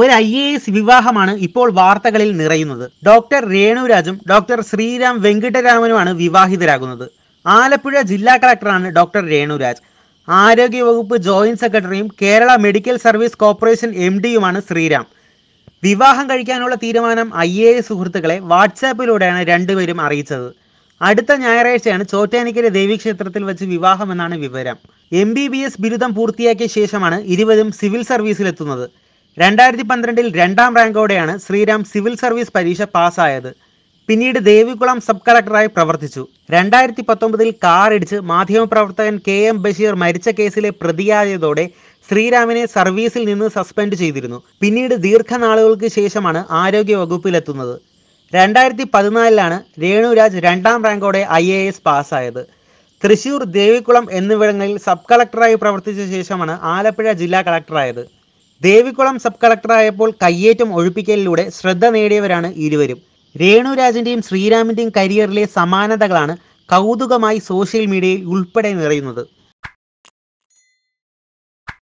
ഒരു I A S വിവാഹമാണ് ഇപ്പോൾ വാർത്തകളിൽ നിറയുന്നത് ഡോക്ടർ രേണുരാജും ഡോക്ടർ ശ്രീരാം വെങ്കിട്ടരാമനുമാണ് വിവാഹിതരാകുന്നത് ആലപ്പുഴ ജില്ലാ കളക്ടറാണ് ഡോക്ടർ രേണുരാജ് ആരോഗ്യവകുപ്പ് ജോയിന്റ് സെക്രട്ടറിയും Kerala medical service corporation M ഡിയുമാണ് ശ്രീരാം വിവാഹം കഴിക്കാനുള്ള തീരുമാനം ഐ എ എസ് സുഹൃത്തുക്കളെ വാട്സാപ്പിലൂടെയാണ് രണ്ടുപേരും അറിയിച്ചത് അടുത്ത ഞായറാഴ്ചയാണ് ചോറ്റാനിക്കര ദേവീക്ഷേത്രത്തിൽ വെച്ച് വിവാഹമെന്നാണ് വിവരം എം ബി ബി എസ് ബിരുദം പൂർത്തിയാക്കിയ ശേഷമാണ് ഇരുവരും സിവിൽ സർവീസിലെത്തുന്നത് രണ്ടായിരത്തി പന്ത്രണ്ടിൽ രണ്ടാം റാങ്കോടെയാണ് ശ്രീരാം സിവിൽ സർവീസ് പരീക്ഷ പാസ്സായത് പിന്നീട് ദേവികുളം സബ് കളക്ടറായി പ്രവർത്തിച്ചു രണ്ടായിരത്തി പത്തൊമ്പതിൽ കാറിടിച്ച് മാധ്യമപ്രവർത്തകൻ കെ എം ബഷീർ മരിച്ച കേസിലെ പ്രതിയായതോടെ ശ്രീരാമിനെ സർവീസിൽ നിന്ന് സസ്പെൻഡ് ചെയ്തിരുന്നു പിന്നീട് ദീർഘനാളുകൾക്ക് ശേഷമാണ് ആരോഗ്യ വകുപ്പിലെത്തുന്നത് രണ്ടായിരത്തി പതിനാലിലാണ് രേണുരാജ് രണ്ടാം റാങ്കോടെ ഐ എ എസ് പാസ്സായത് തൃശൂർ ദേവികുളം എന്നിവിടങ്ങളിൽ സബ് കളക്ടറായി പ്രവർത്തിച്ച ശേഷമാണ് ആലപ്പുഴ ജില്ലാ കളക്ടറായത് ദേവികുളം സബ് കളക്ടറായപ്പോൾ കയ്യേറ്റം ഒഴിപ്പിക്കലിലൂടെ ശ്രദ്ധ നേടിയവരാണ് ഇരുവരും രേണുരാജിൻ്റെയും ശ്രീരാമിൻ്റെയും കരിയറിലെ സമാനതകളാണ് കൗതുകമായി സോഷ്യൽ മീഡിയയിൽ ഉൾപ്പെടെ നിറയുന്നത്